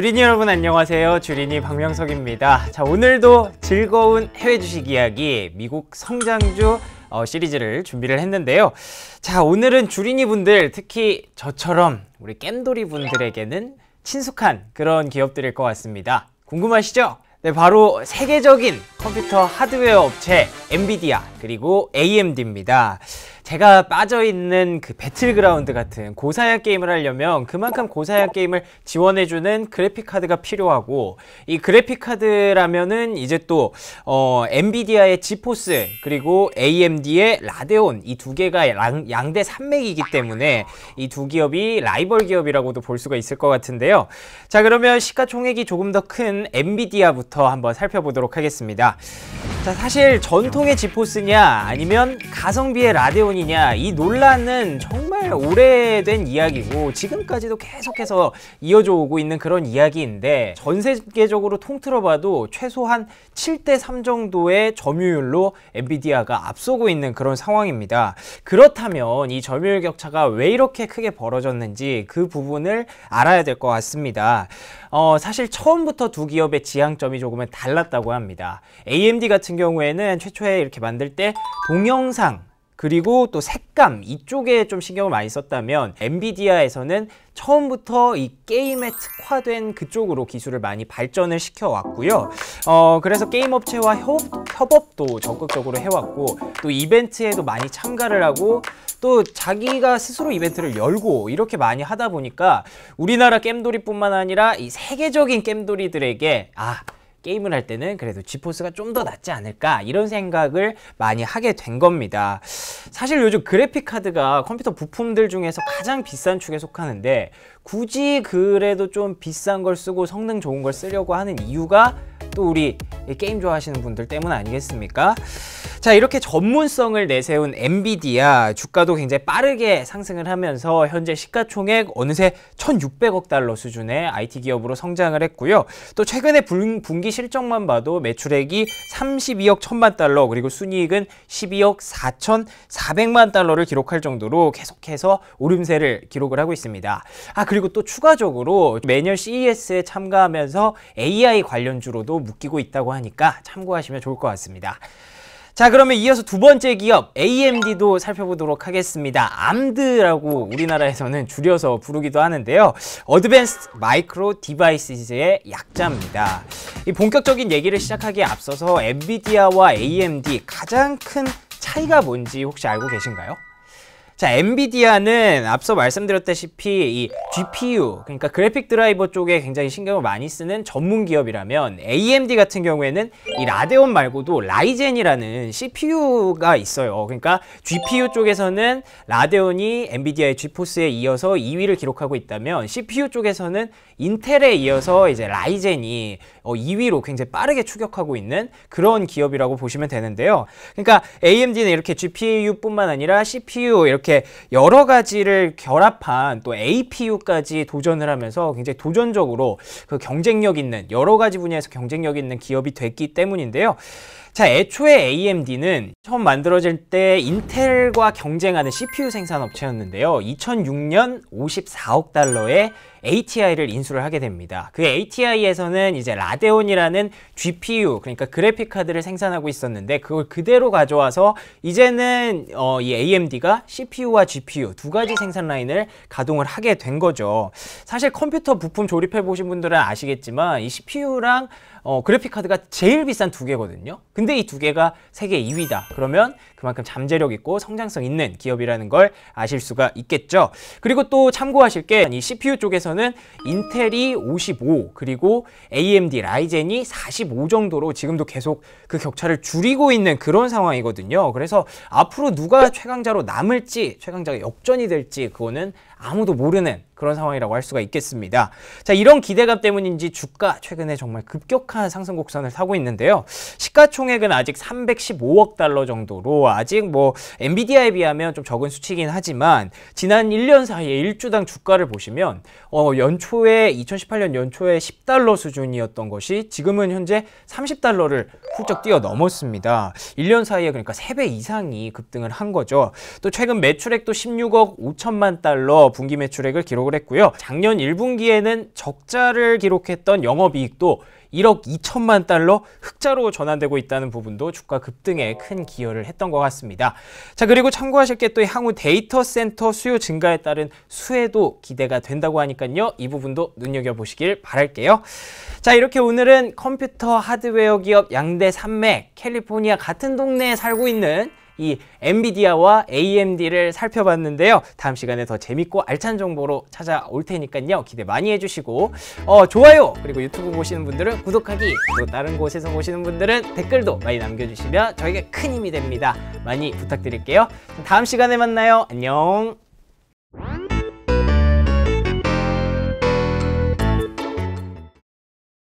주린이 여러분 안녕하세요 주린이 박명석입니다 자 오늘도 즐거운 해외 주식 이야기 미국 성장주 어, 시리즈를 준비를 했는데요 자 오늘은 주린이 분들 특히 저처럼 우리 깸돌이 분들에게는 친숙한 그런 기업들일 것 같습니다 궁금하시죠? 네, 바로 세계적인 컴퓨터 하드웨어 업체 엔비디아 그리고 AMD입니다 제가 빠져있는 그 배틀그라운드 같은 고사양 게임을 하려면 그만큼 고사양 게임을 지원해주는 그래픽카드가 필요하고 이 그래픽카드라면은 이제 또 어, 엔비디아의 지포스 그리고 AMD의 라데온 이 두 개가 양, 양대 산맥이기 때문에 이 두 기업이 라이벌 기업이라고도 볼 수가 있을 것 같은데요 자 그러면 시가총액이 조금 더 큰 엔비디아부터 한번 살펴보도록 하겠습니다 자 사실 전통의 지포스냐 아니면 가성비의 라데온이냐 이 논란은 정말 오래된 이야기고 지금까지도 계속해서 이어져 오고 있는 그런 이야기인데 전 세계적으로 통틀어 봐도 최소한 7대 3 정도의 점유율로 엔비디아가 앞서고 있는 그런 상황입니다. 그렇다면 이 점유율 격차가 왜 이렇게 크게 벌어졌는지 그 부분을 알아야 될 것 같습니다. 어, 사실 처음부터 두 기업의 지향점이 조금은 달랐다고 합니다. AMD 같은 경우에는 최초에 이렇게 만들 때 동영상 그리고 또 색감 이쪽에 좀 신경을 많이 썼다면 엔비디아에서는 처음부터 이 게임에 특화된 그쪽으로 기술을 많이 발전을 시켜왔고요. 어, 그래서 게임 업체와 협업, 도 적극적으로 해왔고 또 이벤트에도 많이 참가를 하고 또 자기가 스스로 이벤트를 열고 이렇게 많이 하다 보니까 우리나라 겜돌이뿐만 아니라 이 세계적인 겜돌이들에게 아 게임을 할 때는 그래도 지포스가 좀 더 낫지 않을까 이런 생각을 많이 하게 된 겁니다. 사실 요즘 그래픽카드가 컴퓨터 부품들 중에서 가장 비싼 축에 속하는데 굳이 그래도 좀 비싼 걸 쓰고 성능 좋은 걸 쓰려고 하는 이유가 또 우리 게임 좋아하시는 분들 때문 아니겠습니까? 자 이렇게 전문성을 내세운 엔비디아 주가도 굉장히 빠르게 상승을 하면서 현재 시가총액 어느새 1,600억 달러 수준의 IT 기업으로 성장을 했고요. 또 최근에 분기 실적만 봐도 매출액이 32억 1천만 달러 그리고 순이익은 12억 4,400만 달러를 기록할 정도로 계속해서 오름세를 기록을 하고 있습니다. 아 그리고 또 추가적으로 매년 CES에 참가하면서 AI 관련주로도 묶이고 있다고 하니까 참고하시면 좋을 것 같습니다. 자 그러면 이어서 두 번째 기업 AMD도 살펴보도록 하겠습니다. 암드라고 우리나라에서는 줄여서 부르기도 하는데요. 어드밴스 마이크로 디바이스의 약자입니다. 이 본격적인 얘기를 시작하기에 앞서서 엔비디아와 AMD 가장 큰 차이가 뭔지 혹시 알고 계신가요? 자, 엔비디아는 앞서 말씀드렸다시피 이 GPU, 그러니까 그래픽 드라이버 쪽에 굉장히 신경을 많이 쓰는 전문 기업이라면 AMD 같은 경우에는 이 라데온 말고도 라이젠이라는 CPU가 있어요. 그러니까 GPU 쪽에서는 라데온이 엔비디아의 G포스에 p 이어서 2위를 기록하고 있다면 CPU 쪽에서는 인텔에 이어서 이제 라이젠이 2위로 어, 굉장히 빠르게 추격하고 있는 그런 기업이라고 보시면 되는데요. 그러니까 AMD는 이렇게 GPU뿐만 아니라 CPU 이렇게 이렇게 여러 가지를 결합한 또 APU까지 도전을 하면서 굉장히 도전적으로 그 경쟁력 있는 여러 가지 분야에서 경쟁력 있는 기업이 됐기 때문인데요. 자, 애초에 AMD는 처음 만들어질 때 인텔과 경쟁하는 CPU 생산 업체였는데요. 2006년 54억 달러에 ATI를 인수를 하게 됩니다. 그 ATI에서는 이제 라데온이라는 GPU, 그러니까 그래픽 카드를 생산하고 있었는데 그걸 그대로 가져와서 이제는 어, 이 AMD가 CPU와 GPU 두 가지 생산 라인을 가동을 하게 된 거죠. 사실 컴퓨터 부품 조립해 보신 분들은 아시겠지만 이 CPU랑 어, 그래픽 카드가 제일 비싼 두 개거든요. 근데 이 두 개가 세계 2위다. 그러면 그만큼 잠재력 있고 성장성 있는 기업이라는 걸 아실 수가 있겠죠. 그리고 또 참고하실 게 이 CPU 쪽에서는 인텔이 55 그리고 AMD 라이젠이 45 정도로 지금도 계속 그 격차를 줄이고 있는 그런 상황이거든요. 그래서 앞으로 누가 최강자로 남을지 최강자가 역전이 될지 그거는 아무도 모르는 그런 상황이라고 할 수가 있겠습니다. 자, 이런 기대감 때문인지 주가 최근에 정말 급격한 상승 곡선을 타고 있는데요. 시가총액은 아직 315억 달러 정도로 아직 뭐 엔비디아에 비하면 좀 적은 수치긴 하지만 지난 1년 사이에 1주당 주가를 보시면 어, 연초에 2018년 연초에 10달러 수준이었던 것이 지금은 현재 30달러를 훌쩍 뛰어넘었습니다. 1년 사이에 그러니까 3배 이상이 급등을 한 거죠. 또 최근 매출액도 16억 5천만 달러 분기 매출액을 기록을 했고요. 작년 1분기에는 적자를 기록했던 영업이익도 1억 2천만 달러 흑자로 전환되고 있다는 부분도 주가 급등에 큰 기여를 했던 것 같습니다. 자 그리고 참고하실 게 또 향후 데이터 센터 수요 증가에 따른 수혜도 기대가 된다고 하니까요. 이 부분도 눈여겨보시길 바랄게요. 자 이렇게 오늘은 컴퓨터 하드웨어 기업 양대 산맥 캘리포니아 같은 동네에 살고 있는 이 엔비디아와 AMD를 살펴봤는데요. 다음 시간에 더 재밌고 알찬 정보로 찾아올 테니까요. 기대 많이 해주시고 어, 좋아요 그리고 유튜브 보시는 분들은 구독하기 그리고 다른 곳에서 보시는 분들은 댓글도 많이 남겨주시면 저에게 큰 힘이 됩니다. 많이 부탁드릴게요. 다음 시간에 만나요. 안녕.